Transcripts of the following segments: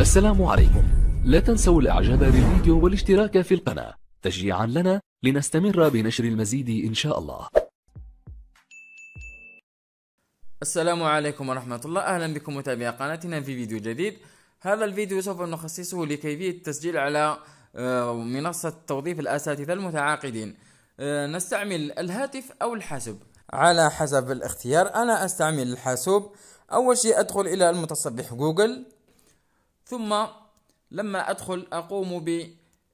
السلام عليكم لا تنسوا الاعجاب بالفيديو والاشتراك في القناة تشجيعا لنا لنستمر بنشر المزيد ان شاء الله السلام عليكم ورحمة الله اهلا بكم متابعي قناتنا في فيديو جديد هذا الفيديو سوف نخصصه لكيفية التسجيل على آه، منصة توظيف الاساتذة المتعاقدين آه، نستعمل الهاتف او الحاسوب على حسب الاختيار انا استعمل الحاسوب اول شيء ادخل الى المتصفح جوجل ثم لما أدخل أقوم ب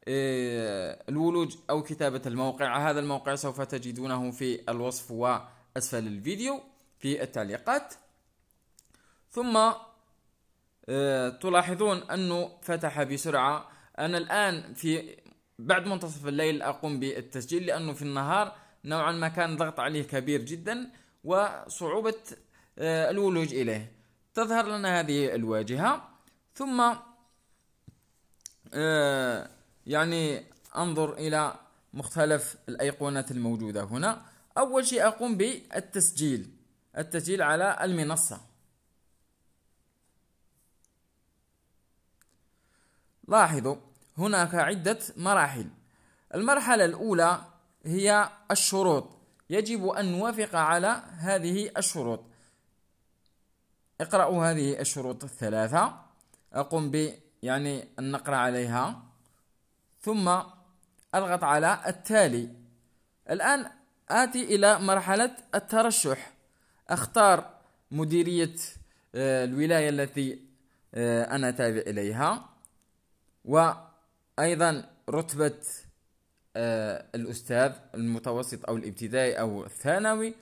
آه، الولوج أو كتابة الموقع هذا الموقع سوف تجدونه في الوصف وأسفل الفيديو في التعليقات ثم آه، تلاحظون أنه فتح بسرعة أنا الآن في بعد منتصف الليل أقوم بالتسجيل لأنه في النهار نوعا ما كان ضغط عليه كبير جدا وصعوبة آه، الولوج إليه تظهر لنا هذه الواجهة ثم آه، يعني انظر الى مختلف الايقونات الموجوده هنا اول شيء اقوم بالتسجيل التسجيل على المنصه لاحظوا هناك عده مراحل المرحله الاولى هي الشروط يجب ان نوافق على هذه الشروط اقرأوا هذه الشروط الثلاثه أقوم ب يعني النقر عليها ثم أضغط على التالي الآن آتي إلى مرحلة الترشح أختار مديرية آه، الولاية التي آه، أنا تابع إليها وأيضا رتبة آه، الأستاذ المتوسط أو الابتدائي أو الثانوي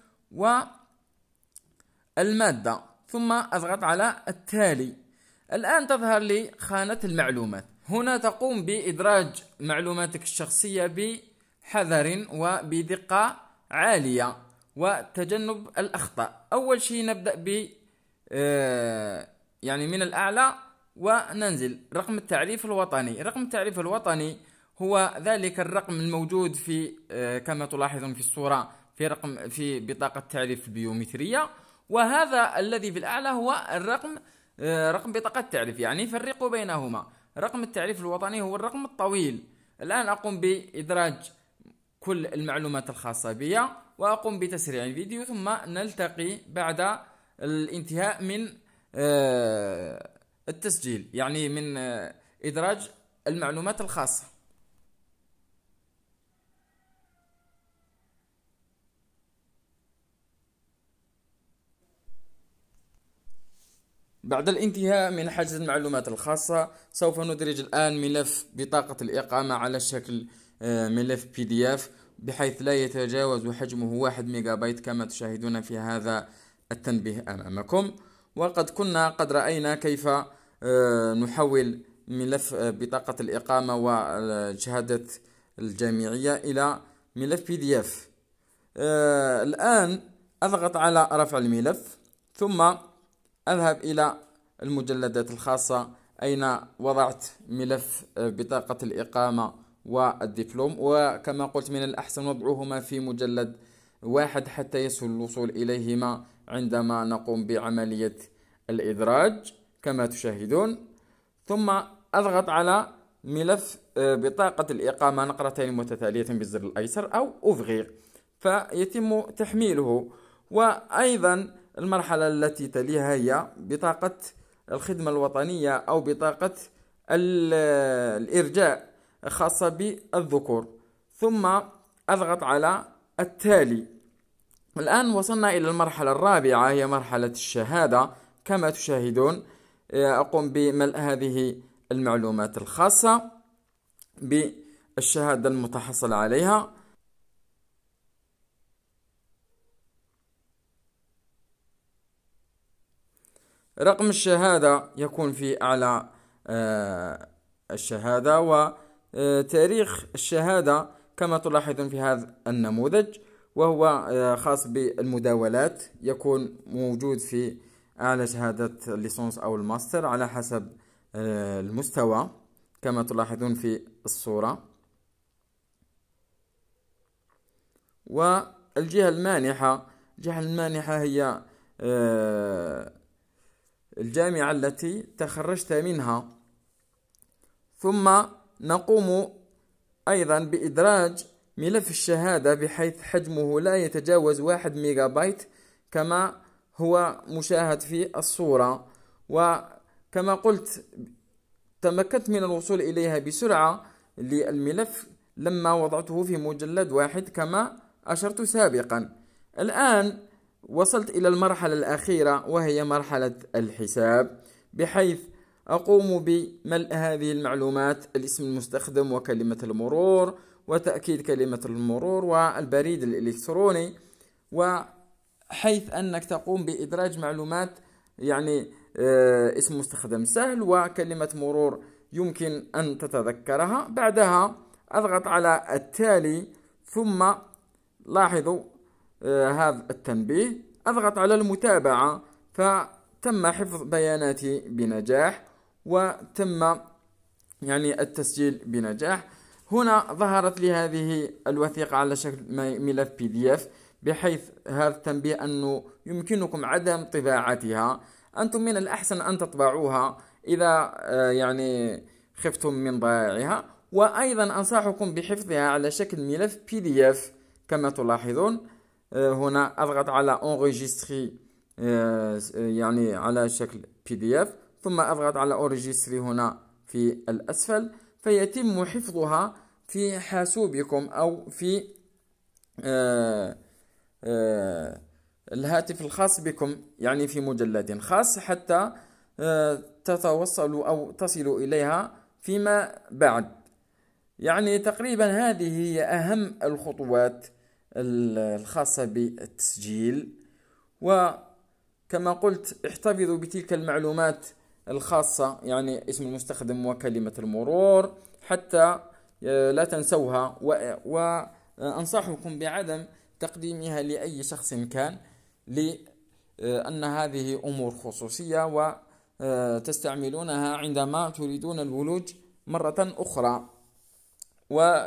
والمادة ثم أضغط على التالي الآن تظهر لي خانة المعلومات هنا تقوم بإدراج معلوماتك الشخصية بحذر وبدقة عالية وتجنب الأخطاء أول شيء نبدأ ب آه، يعني من الأعلى وننزل رقم التعريف الوطني رقم التعريف الوطني هو ذلك الرقم الموجود في آه، كما تلاحظون في الصورة في رقم في بطاقة التعريف البيومترية وهذا الذي في الأعلى هو الرقم آه، رقم بطاقة التعريف يعني فرقوا بينهما رقم التعريف الوطني هو الرقم الطويل الآن أقوم بإدراج كل المعلومات الخاصة بي وأقوم بتسريع الفيديو ثم نلتقي بعد الانتهاء من آه، التسجيل يعني من آه، إدراج المعلومات الخاصة بعد الانتهاء من حجز المعلومات الخاصة سوف ندرج الآن ملف بطاقة الإقامة على شكل آه، ملف بي دي اف بحيث لا يتجاوز حجمه واحد ميجا بايت كما تشاهدون في هذا التنبيه أمامكم وقد كنا قد رأينا كيف آه، نحول ملف آه، بطاقة الإقامة وشهادة الجامعية إلى ملف بي دي اف الآن أضغط على رفع الملف ثم أذهب إلى المجلدات الخاصة أين وضعت ملف آه، بطاقة الإقامة والدبلوم وكما قلت من الأحسن وضعهما في مجلد واحد حتى يسهل الوصول إليهما عندما نقوم بعملية الإدراج كما تشاهدون ثم أضغط على ملف آه، بطاقة الإقامة نقرتين متتالية بالزر الأيسر أو أفغيغ فيتم تحميله وأيضا المرحلة التي تليها هي بطاقة الخدمة الوطنية أو بطاقة الإرجاء خاصة بالذكور ثم أضغط على التالي الآن وصلنا إلى المرحلة الرابعة هي مرحلة الشهادة كما تشاهدون آه، أقوم بملء هذه المعلومات الخاصة بالشهادة المتحصل عليها رقم الشهادة يكون في أعلى آه، الشهادة وتاريخ آه، الشهادة كما تلاحظون في هذا النموذج وهو آه، خاص بالمداولات يكون موجود في أعلى شهادة الليسونس أو الماستر على حسب المستوى كما تلاحظون في الصورة والجهة المانحة الجهة المانحة هي الجامعة التي تخرجت منها ثم نقوم أيضا بإدراج ملف الشهادة بحيث حجمه لا يتجاوز واحد ميجا بايت كما هو مشاهد في الصورة وكما قلت تمكنت من الوصول إليها بسرعة للملف لما وضعته في مجلد واحد كما أشرت سابقا الآن وصلت إلى المرحلة الأخيرة وهي مرحلة الحساب بحيث أقوم بملء هذه المعلومات الاسم المستخدم وكلمة المرور وتأكيد كلمة المرور والبريد الإلكتروني وحيث أنك تقوم بإدراج معلومات يعني آه، اسم مستخدم سهل وكلمة مرور يمكن أن تتذكرها بعدها أضغط على التالي ثم لاحظوا آه، هذا التنبيه أضغط على المتابعة فتم حفظ بياناتي بنجاح وتم يعني التسجيل بنجاح هنا ظهرت لي هذه الوثيقة على شكل ملف بي دي اف بحيث هذا التنبيه أنه يمكنكم عدم طباعتها أنتم من الأحسن أن تطبعوها إذا آه، يعني خفتم من ضياعها وأيضا أنصحكم بحفظها على شكل ملف بي دي اف كما تلاحظون هنا اضغط على انغيجستري يعني على شكل بي دي اف ثم اضغط على انغيجستري هنا في الاسفل فيتم حفظها في حاسوبكم او في الهاتف الخاص بكم يعني في مجلد خاص حتى تتوصلوا او تصلوا اليها فيما بعد يعني تقريبا هذه هي اهم الخطوات الخاصة بالتسجيل وكما قلت احتفظوا بتلك المعلومات الخاصة يعني اسم المستخدم وكلمة المرور حتى آه، لا تنسوها وأنصحكم بعدم تقديمها لأي شخص كان لأن آه، هذه أمور خصوصية وتستعملونها آه، عندما تريدون الولوج مرة أخرى و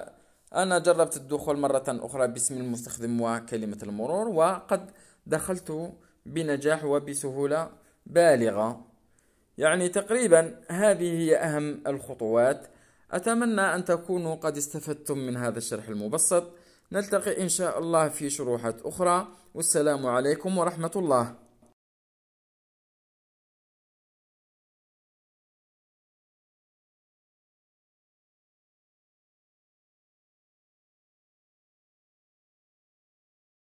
أنا جربت الدخول مرة أخرى باسم المستخدم وكلمة المرور وقد دخلت بنجاح وبسهولة بالغة يعني تقريبا هذه هي أهم الخطوات أتمنى أن تكونوا قد استفدتم من هذا الشرح المبسط نلتقي إن شاء الله في شروحات أخرى والسلام عليكم ورحمة الله